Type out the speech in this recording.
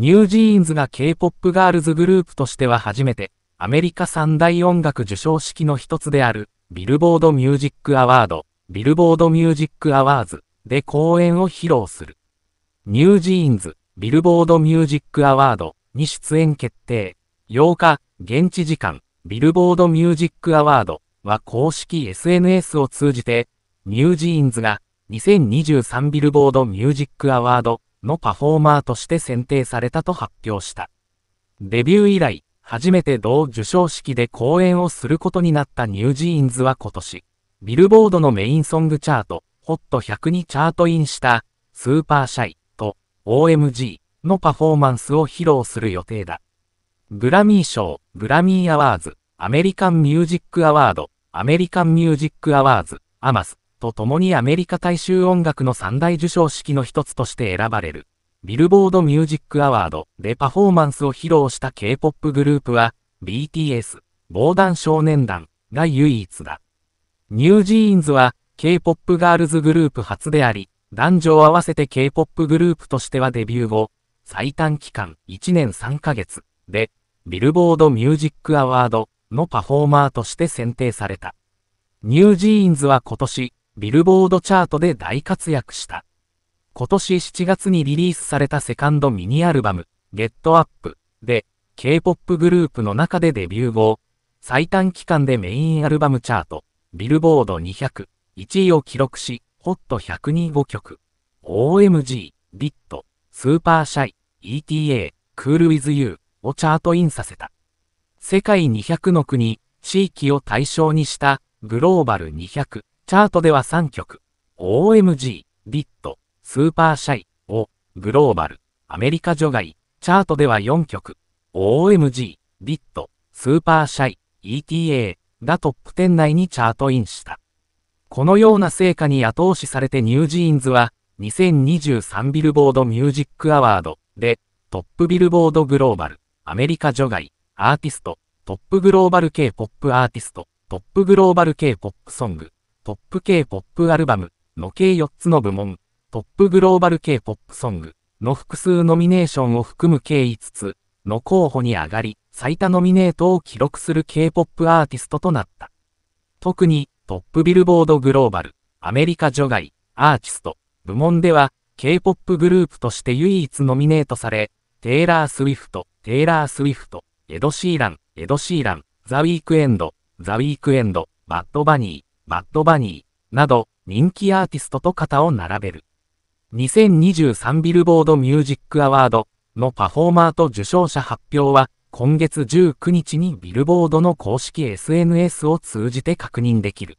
ニュージーンズが K-POP ガールズグループとしては初めて、アメリカ三大音楽受賞式の一つである、ビルボードミュージックアワード、ビルボードミュージックアワーズで公演を披露する。ニュージーンズ、ビルボードミュージックアワードに出演決定。8日、現地時間、ビルボードミュージックアワードは公式 SNS を通じて、ニュージーンズが2023ビルボードミュージックアワードのパフォーマーとして選定されたと発表した。デビュー以来、初めて同受賞式で公演をすることになったニュージーンズは今年、ビルボードのメインソングチャート、ホット1 0 0にチャートインした、スーパーシャイと OMG のパフォーマンスを披露する予定だ。グラミー賞、グラミーアワーズ、アメリカンミュージックアワード、アメリカンミュージックアワーズ、アマス、と共にアメリカ大衆音楽の三大授賞式の一つとして選ばれる、ビルボード・ミュージック・アワードでパフォーマンスを披露した K-POP グループは、BTS、防弾少年団が唯一だ。ニュージーンズは、K-POP ガールズグループ初であり、男女を合わせて K-POP グループとしてはデビュー後、最短期間1年3ヶ月で、ビルボードミュージックアワードのパフォーマーとして選定された。ニュージーンズは今年、ビルボードチャートで大活躍した。今年7月にリリースされたセカンドミニアルバム、Get Up で、K-POP グループの中でデビュー後、最短期間でメインアルバムチャート、ビルボード200、1位を記録し、HOT 125 0曲、OMG、ビット、スーパーシャイ、ETA、クールウィズユーをチャートインさせた。世界200の国、地域を対象にしたグローバル200チャートでは3曲、OMG、ビット、スーパーシャイを、グローバル、アメリカ除外、チャートでは4曲、OMG、ビット、スーパーシャイ、ETA がトップ10内にチャートインした。このような成果に後押しされてニュージーンズは、2023ビルボードミュージックアワードで、トップビルボードグローバル、アメリカ除外、アーティスト、トップグローバル k ポップアーティスト、トップグローバル k ポップソング、トップ K-POP アルバムの計4つの部門、トップグローバル K-POP ソングの複数ノミネーションを含む計5つの候補に上がり、最多ノミネートを記録する K-POP アーティストとなった。特に、トップビルボードグローバル、アメリカ除外、アーティスト、部門では、K-POP グループとして唯一ノミネートされ、テイラー・スウィフト、テイラー・スウィフト、エド・シーラン、エド・シーラン、ザ・ウィークエンド、ザ・ウィークエンド、バッド・バニー、バッドバニーなど人気アーティストと肩を並べる。2023ビルボードミュージックアワードのパフォーマーと受賞者発表は今月19日にビルボードの公式 SNS を通じて確認できる。